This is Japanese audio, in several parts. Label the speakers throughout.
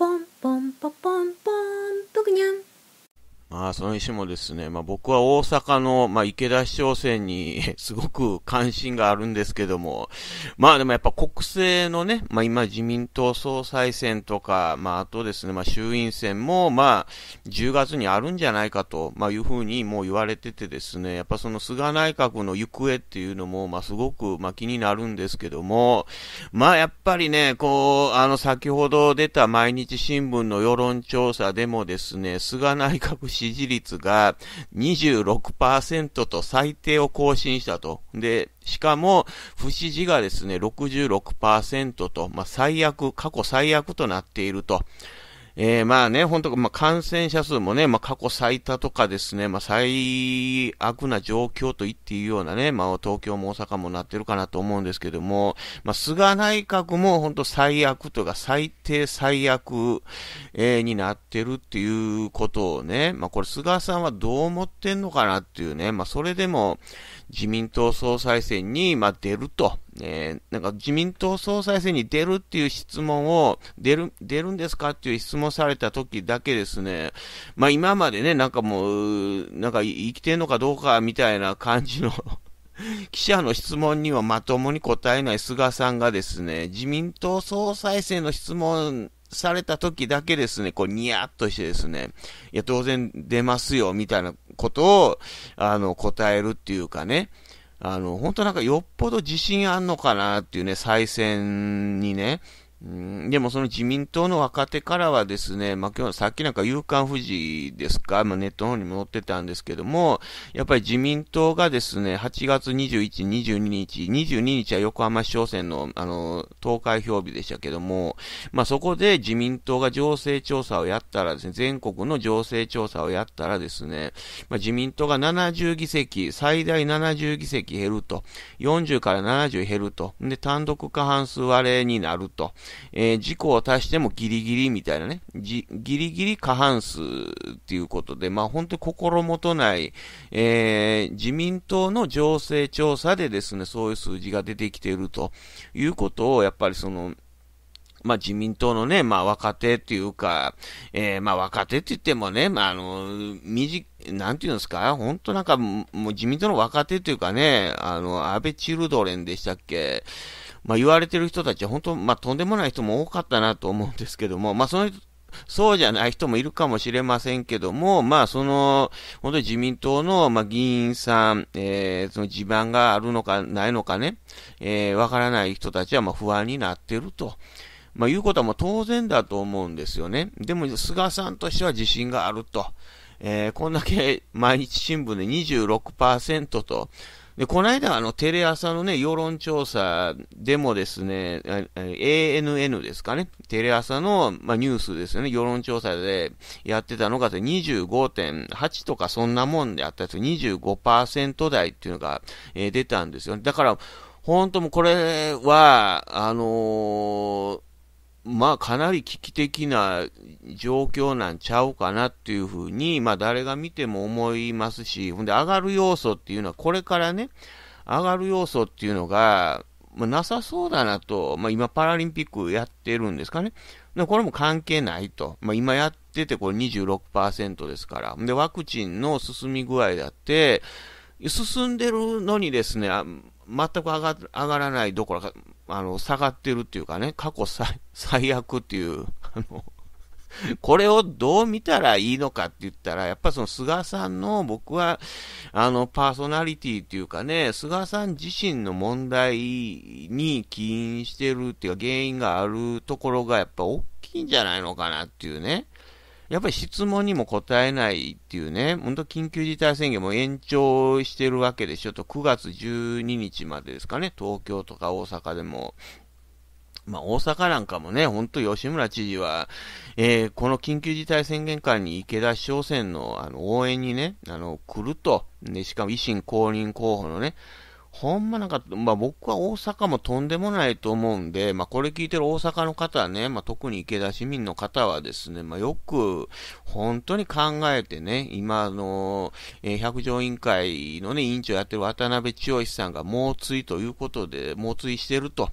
Speaker 1: Пом-пом-пом-пом-пом, тугням. まあ、その石もですね、まあ僕は大阪の、まあ池田市長選に すごく関心があるんですけども、まあでもやっぱ国政のね、まあ今自民党総裁選とか、まああとですね、まあ衆院選も、まあ10月にあるんじゃないかと、まあいうふうにもう言われててですね、やっぱその菅内閣の行方っていうのも、まあすごく、まあ気になるんですけども、まあやっぱりね、こう、あの先ほど出た毎日新聞の世論調査でもですね、菅内閣支支持率が26%と最低を更新したと。で、しかも、不支持がですね、66%と、まあ、最悪、過去最悪となっていると。えー、まあね、本当、まあ、感染者数もね、まあ、過去最多とかですね、まあ、最悪な状況と言っていいようなね、まあ、東京も大阪もなってるかなと思うんですけども、まあ、菅内閣も本当最悪とか最低最悪、えー、になってるっていうことをね、まあ、これ菅さんはどう思ってんのかなっていうね、まあ、それでも自民党総裁選に、まあ、出ると。えなんか自民党総裁選に出るっていう質問を、出る、出るんですかっていう質問された時だけですね、まあ今までね、なんかもう、なんか生きてんのかどうかみたいな感じの 記者の質問にはまともに答えない菅さんがですね、自民党総裁選の質問された時だけですね、こうニヤッとしてですね、いや当然出ますよみたいなことを、あの、答えるっていうかね、あの、本当なんかよっぽど自信あんのかなっていうね、再選にね、うん、でもその自民党の若手からはですね、まあ、今日さっきなんか夕刊富士ですか、まあ、ネットの方にも載ってたんですけども、やっぱり自民党がですね、8月21、22日、22日は横浜市長選の、あの、投開票日でしたけども、まあ、そこで自民党が情勢調査をやったらですね、全国の情勢調査をやったらですね、まあ、自民党が70議席、最大70議席減ると、40から70減ると、で、単独過半数割れになると。えー、事故を足してもギリギリみたいなね、ギリギリ過半数っていうことで、まあ本当に心もとない、えー、自民党の情勢調査でですね、そういう数字が出てきているということを、やっぱりその、まあ、自民党のね、まあ、若手っていうか、えー、まあ、若手って言ってもね、まあ、あの、みじ、なんていうんですか、本当なんか、もう自民党の若手っていうかね、あの、安倍チルドレンでしたっけ、まあ、言われてる人たちは本当、まあ、とんでもない人も多かったなと思うんですけども、まあ、そのそうじゃない人もいるかもしれませんけども、まあ、その、本当に自民党の、まあ、議員さん、えー、その地盤があるのかないのかね、えー、わからない人たちは、まあ、不安になっていると。まあ、いうことはもう当然だと思うんですよね。でも、菅さんとしては自信があると。えー、こんだけ毎日新聞で26%と、で、この間、あの、テレ朝のね、世論調査でもですね、ANN ですかね、テレ朝の、まあ、ニュースですよね、世論調査でやってたのが、25.8とかそんなもんであったやつ、25%台っていうのが、えー、出たんですよ。だから、本当もこれは、あのーまあかなり危機的な状況なんちゃうかなっていうふうに、まあ誰が見ても思いますし、ほんで上がる要素っていうのは、これからね、上がる要素っていうのが、まあ、なさそうだなと、まあ今パラリンピックやってるんですかね。これも関係ないと。まあ今やっててこれ26%ですから。で、ワクチンの進み具合だって、進んでるのにですね、全く上が上がらないどころか、あの、下がってるっていうかね、過去最 最悪っていう、あの、これをどう見たらいいのかって言ったら、やっぱその菅さんの僕は、あの、パーソナリティっていうかね、菅さん自身の問題に起因してるっていうか、原因があるところがやっぱ大きいんじゃないのかなっていうね。やっぱり質問にも答えないっていうね、本当緊急事態宣言も延長してるわけでしょと、9月12日までですかね、東京とか大阪でも。まあ、大阪なんかもね、本当吉村知事は、えー、この緊急事態宣言下に池田商船のあの応援にね、あの、来ると。で、しかも維新公認候補のね、ほんまなんか、まあ、僕は大阪もとんでもないと思うんで、まあ、これ聞いてる大阪の方はね、まあ、特に池田市民の方はですね、まあ、よく本当に考えてね、今の、えー、百条委員会のね、委員長やってる渡辺千代さんが猛追ということで、猛追してると。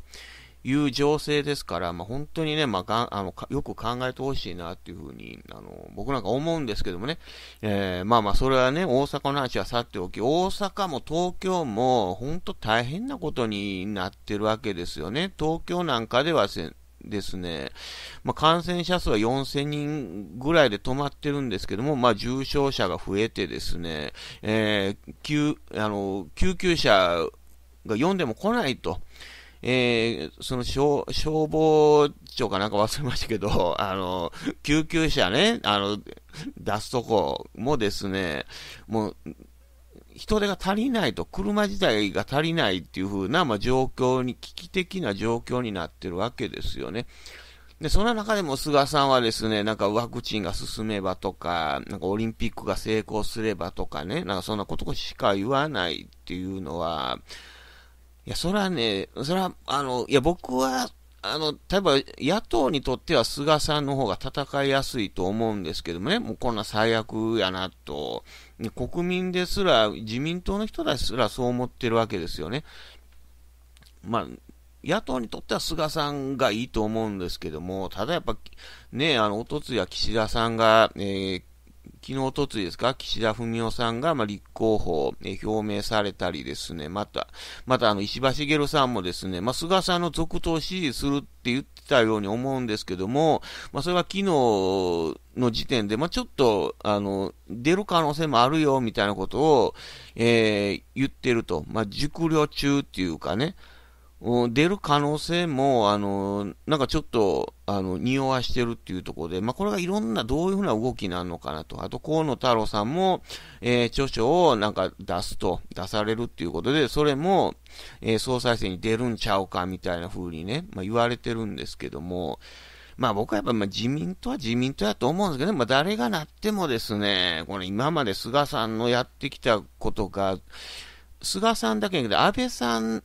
Speaker 1: いう情勢ですから、まあ、本当にね、まあ、があのよく考えてほしいなっていうふうにあの僕なんか思うんですけどもね、えー、まあまあそれはね、大阪の話はさっておき、大阪も東京も本当大変なことになってるわけですよね。東京なんかではですね、まあ、感染者数は4000人ぐらいで止まってるんですけども、まあ、重症者が増えてですね、えー、救あの救急車が呼んでも来ないと。えー、その消消防庁かなんか忘れましたけど、あの、救急車ね、あの、出すとこもですね、もう、人手が足りないと、車自体が足りないっていう風な、まあ、状況に、危機的な状況になってるわけですよね。で、そんな中でも菅さんはですね、なんかワクチンが進めばとか、なんかオリンピックが成功すればとかね、なんかそんなことしか言わないっていうのは、いや、それはね、それは、あの、いや、僕は、あの、例えば、野党にとっては菅さんの方が戦いやすいと思うんですけどもね、もうこんな最悪やなと、国民ですら、自民党の人ですらそう思ってるわけですよね。まあ、野党にとっては菅さんがいいと思うんですけども、ただやっぱ、ね、あの、おとつや岸田さんが、えー、昨日、おとついですか、岸田文雄さんが、まあ、立候補を、表明されたりですね、また、また、あの、石破茂さんもですね、まあ、菅さんの続投を支持するって言ってたように思うんですけども、まあ、それは昨日の時点で、まあ、ちょっと、あの、出る可能性もあるよ、みたいなことを、えー、言ってると、まあ、熟慮中っていうかね、出る可能性も、あの、なんかちょっと、あの、匂わしてるっていうところで、まあ、これがいろんな、どういうふうな動きなのかなと。あと、河野太郎さんも、えー、著書をなんか出すと、出されるっていうことで、それも、えー、総裁選に出るんちゃうか、みたいな風にね、まあ、言われてるんですけども、まあ僕はやっぱま自民党は自民党やと思うんですけど、ね、まあ誰がなってもですね、この今まで菅さんのやってきたことが、菅さんだけじゃなくて安倍さん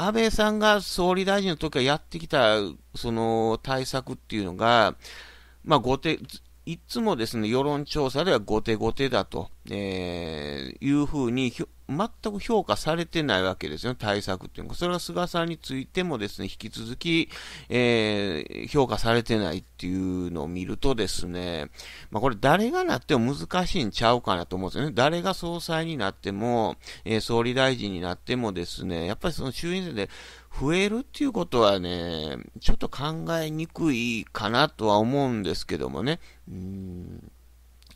Speaker 1: 安倍さんが総理大臣の時はやってきたその対策っていうのが、まあ、後手いつもですね、世論調査では後手後手だと、えー、いうふうに全く評価されてないわけですよ、対策っていうのは。それは菅さんについてもですね、引き続き、えー、評価されてないっていうのを見るとですね、まあ、これ誰がなっても難しいんちゃうかなと思うんですよね。誰が総裁になっても、えー、総理大臣になってもですね、やっぱりその衆院選で増えるっていうことはね、ちょっと考えにくいかなとは思うんですけどもね。うん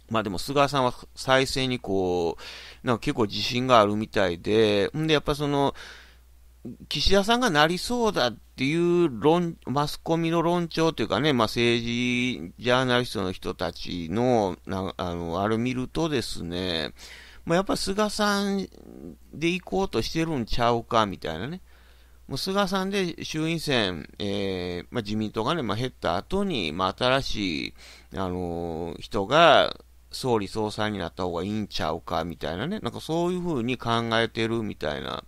Speaker 1: まあでも菅さんは再生にこう、なんか結構自信があるみたいで、んでやっぱその、岸田さんがなりそうだっていう論、マスコミの論調というかね、まあ、政治ジャーナリストの人たちの、なあの、あれ見るとですね、まあ、やっぱ菅さんで行こうとしてるんちゃうかみたいなね。もう菅さんで衆院選、えーまあ、自民党がね、まあ、減った後に、まあ、新しい、あのー、人が総理総裁になった方がいいんちゃうかみたいなね、なんかそういうふうに考えてるみたいな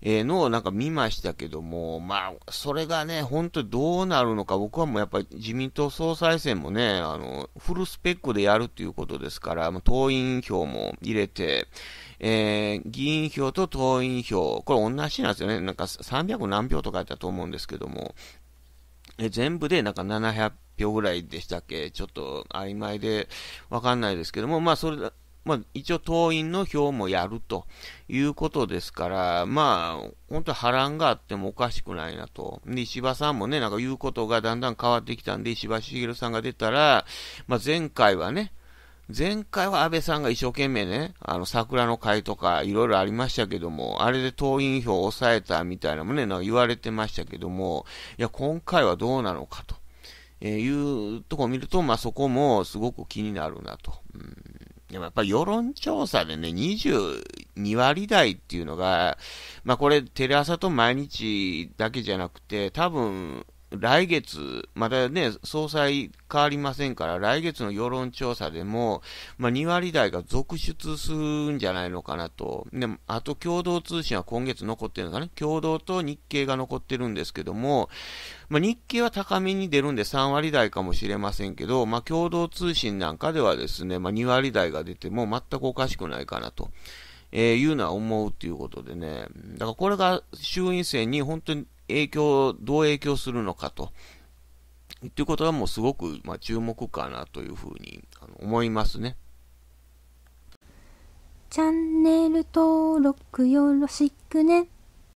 Speaker 1: えー、のをなんか見ましたけども、まあ、それがね、本当どうなるのか、僕はもうやっぱり自民党総裁選もね、あの、フルスペックでやるということですから、党員票も入れて、えー、議員票と党員票、これ同じなんですよね。なんか300何票とかやったと思うんですけども、え全部でなんか700票ぐらいでしたっけちょっと曖昧でわかんないですけども、まあそれ、まあ、一応党員の票もやるということですから、まあ、本当波乱があってもおかしくないなと。で、石破さんもね、なんか言うことがだんだん変わってきたんで、石破茂さんが出たら、まあ、前回はね、前回は安倍さんが一生懸命ね、あの、桜の会とかいろいろありましたけども、あれで党員票を抑えたみたいなもね、なんか言われてましたけども、いや、今回はどうなのかと、えー、いうとこを見ると、まあ、そこもすごく気になるなと。うんでもやっぱり世論調査でね、22割台っていうのが、まあこれテレ朝と毎日だけじゃなくて、多分来月、まだね、総裁変わりませんから、来月の世論調査でも、まあ、2割台が続出するんじゃないのかなと。でも、あと共同通信は今月残ってるのかな、共同と日経が残ってるんですけども、まあ、日経は高めに出るんで3割台かもしれませんけど、まあ、共同通信なんかではですね、まあ、2割台が出ても全くおかしくないかなと。えー、いうのは思うということでね、だからこれが衆院選に本当に影響、どう影響するのかと。ということはもうすごく、まあ、注目かなというふうに思いますね。チャンネル登録よろしくね。